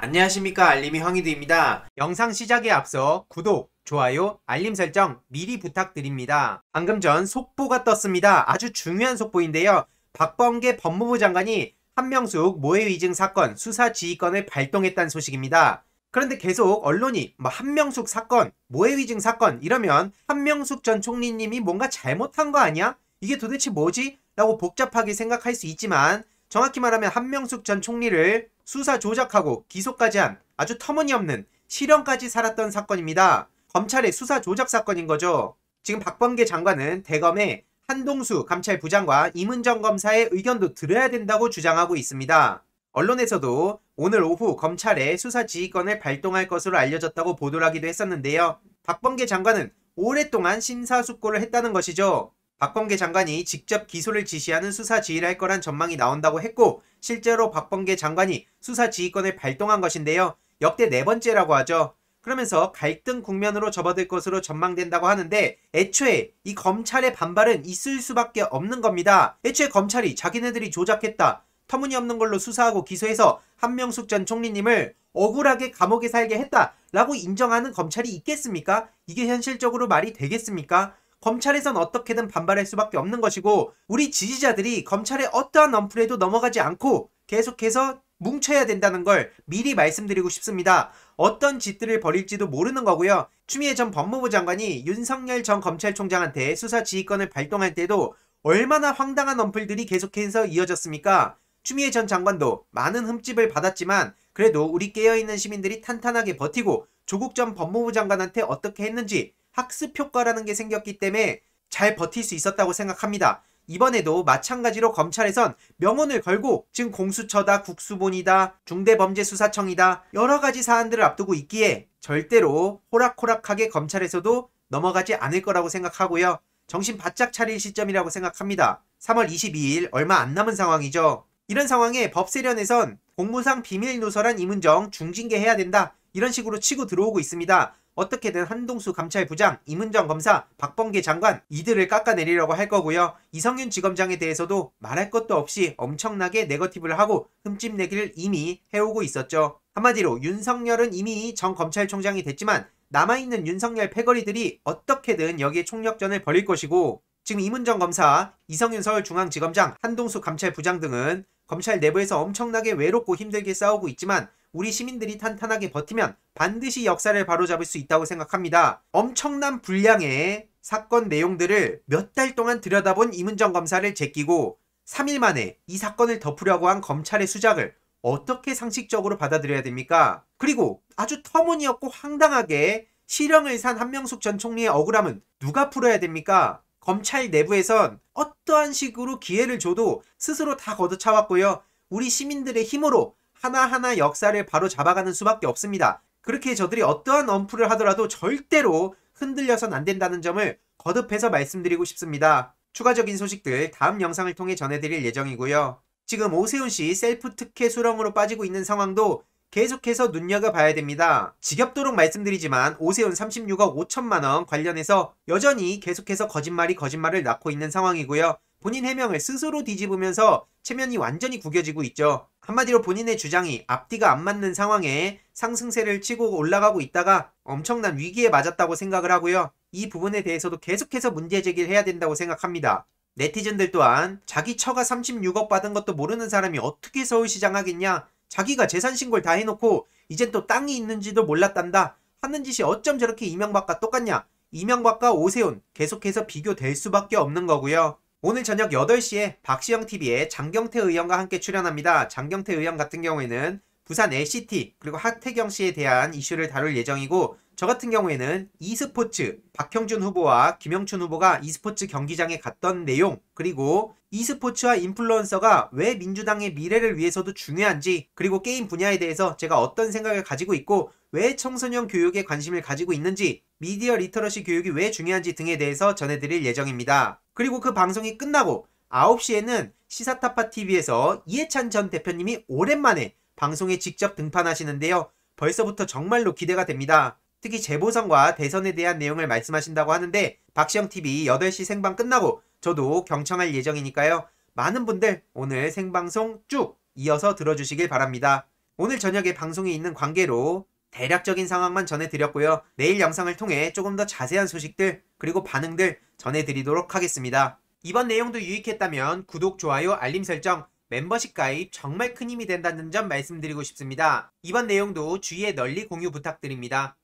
안녕하십니까 알림이 황희드입니다. 영상 시작에 앞서 구독, 좋아요, 알림 설정 미리 부탁드립니다. 방금 전 속보가 떴습니다. 아주 중요한 속보인데요. 박범계 법무부 장관이 한명숙 모해위증 사건 수사 지휘권을 발동했다는 소식입니다. 그런데 계속 언론이 뭐 한명숙 사건, 모해위증 사건 이러면 한명숙 전 총리님이 뭔가 잘못한 거 아니야? 이게 도대체 뭐지? 라고 복잡하게 생각할 수 있지만 정확히 말하면 한명숙 전 총리를 수사 조작하고 기소까지 한 아주 터무니없는 실형까지 살았던 사건입니다. 검찰의 수사 조작 사건인 거죠. 지금 박범계 장관은 대검의 한동수 감찰부장과 이문정 검사의 의견도 들어야 된다고 주장하고 있습니다. 언론에서도 오늘 오후 검찰에 수사 지휘권을 발동할 것으로 알려졌다고 보도를 하기도 했었는데요. 박범계 장관은 오랫동안 심사숙고를 했다는 것이죠. 박범계 장관이 직접 기소를 지시하는 수사 지휘를 할 거란 전망이 나온다고 했고 실제로 박범계 장관이 수사 지휘권을 발동한 것인데요. 역대 네 번째라고 하죠. 그러면서 갈등 국면으로 접어들 것으로 전망된다고 하는데 애초에 이 검찰의 반발은 있을 수밖에 없는 겁니다. 애초에 검찰이 자기네들이 조작했다. 터무니없는 걸로 수사하고 기소해서 한명숙 전 총리님을 억울하게 감옥에 살게 했다라고 인정하는 검찰이 있겠습니까? 이게 현실적으로 말이 되겠습니까? 검찰에선 어떻게든 반발할 수밖에 없는 것이고 우리 지지자들이 검찰의 어떠한 언플에도 넘어가지 않고 계속해서 뭉쳐야 된다는 걸 미리 말씀드리고 싶습니다. 어떤 짓들을 벌일지도 모르는 거고요. 추미애 전 법무부 장관이 윤석열 전 검찰총장한테 수사 지휘권을 발동할 때도 얼마나 황당한 언플들이 계속해서 이어졌습니까? 추미애 전 장관도 많은 흠집을 받았지만 그래도 우리 깨어있는 시민들이 탄탄하게 버티고 조국 전 법무부 장관한테 어떻게 했는지 학습 효과라는 게 생겼기 때문에 잘 버틸 수 있었다고 생각합니다. 이번에도 마찬가지로 검찰에선 명언을 걸고 지금 공수처다 국수본이다 중대범죄수사청이다 여러 가지 사안들을 앞두고 있기에 절대로 호락호락하게 검찰에서도 넘어가지 않을 거라고 생각하고요. 정신 바짝 차릴 시점이라고 생각합니다. 3월 22일 얼마 안 남은 상황이죠. 이런 상황에 법세련에선 공무상 비밀 누설한 이문정 중징계해야 된다 이런 식으로 치고 들어오고 있습니다. 어떻게든 한동수 감찰부장, 이문정 검사, 박범계 장관 이들을 깎아내리려고 할 거고요. 이성윤 지검장에 대해서도 말할 것도 없이 엄청나게 네거티브를 하고 흠집내기를 이미 해오고 있었죠. 한마디로 윤석열은 이미 전 검찰총장이 됐지만 남아있는 윤석열 패거리들이 어떻게든 여기에 총력전을 벌일 것이고 지금 이문정 검사, 이성윤 서울중앙지검장, 한동수 감찰부장 등은 검찰 내부에서 엄청나게 외롭고 힘들게 싸우고 있지만 우리 시민들이 탄탄하게 버티면 반드시 역사를 바로잡을 수 있다고 생각합니다. 엄청난 분량의 사건 내용들을 몇 달 동안 들여다본 이문정 검사를 제끼고 3일 만에 이 사건을 덮으려고 한 검찰의 수작을 어떻게 상식적으로 받아들여야 됩니까? 그리고 아주 터무니없고 황당하게 실형을 산 한명숙 전 총리의 억울함은 누가 풀어야 됩니까? 검찰 내부에선 어떠한 식으로 기회를 줘도 스스로 다 걷어차왔고요. 우리 시민들의 힘으로 하나하나 역사를 바로 잡아가는 수밖에 없습니다. 그렇게 저들이 어떠한 언플을 하더라도 절대로 흔들려선 안 된다는 점을 거듭해서 말씀드리고 싶습니다. 추가적인 소식들 다음 영상을 통해 전해드릴 예정이고요. 지금 오세훈 씨 셀프 특혜 수렁으로 빠지고 있는 상황도 계속해서 눈여겨봐야 됩니다. 지겹도록 말씀드리지만 오세훈 36억 5천만원 관련해서 여전히 계속해서 거짓말이 거짓말을 낳고 있는 상황이고요. 본인 해명을 스스로 뒤집으면서 체면이 완전히 구겨지고 있죠. 한마디로 본인의 주장이 앞뒤가 안 맞는 상황에 상승세를 치고 올라가고 있다가 엄청난 위기에 맞았다고 생각을 하고요. 이 부분에 대해서도 계속해서 문제 제기를 해야 된다고 생각합니다. 네티즌들 또한 자기 처가 36억 받은 것도 모르는 사람이 어떻게 서울시장 하겠냐 자기가 재산 신고를 다 해놓고 이젠 또 땅이 있는지도 몰랐단다 하는 짓이 어쩜 저렇게 이명박과 똑같냐 이명박과 오세훈 계속해서 비교될 수밖에 없는 거고요. 오늘 저녁 8시에 박시영 TV에 장경태 의원과 함께 출연합니다. 장경태 의원 같은 경우에는 부산 LCT 그리고 하태경 씨에 대한 이슈를 다룰 예정이고 저 같은 경우에는 e스포츠 박형준 후보와 김영춘 후보가 e스포츠 경기장에 갔던 내용 그리고 e스포츠와 인플루언서가 왜 민주당의 미래를 위해서도 중요한지 그리고 게임 분야에 대해서 제가 어떤 생각을 가지고 있고 왜 청소년 교육에 관심을 가지고 있는지 미디어 리터러시 교육이 왜 중요한지 등에 대해서 전해드릴 예정입니다. 그리고 그 방송이 끝나고 9시에는 시사타파TV에서 이해찬 전 대표님이 오랜만에 방송에 직접 등판하시는데요. 벌써부터 정말로 기대가 됩니다. 특히 재보선과 대선에 대한 내용을 말씀하신다고 하는데 박시영TV 8시 생방 끝나고 저도 경청할 예정이니까요. 많은 분들 오늘 생방송 쭉 이어서 들어주시길 바랍니다. 오늘 저녁에 방송이 있는 관계로 대략적인 상황만 전해드렸고요. 내일 영상을 통해 조금 더 자세한 소식들 그리고 반응들 전해드리도록 하겠습니다. 이번 내용도 유익했다면 구독, 좋아요, 알림 설정, 멤버십 가입 정말 큰 힘이 된다는 점 말씀드리고 싶습니다. 이번 내용도 주위에 널리 공유 부탁드립니다.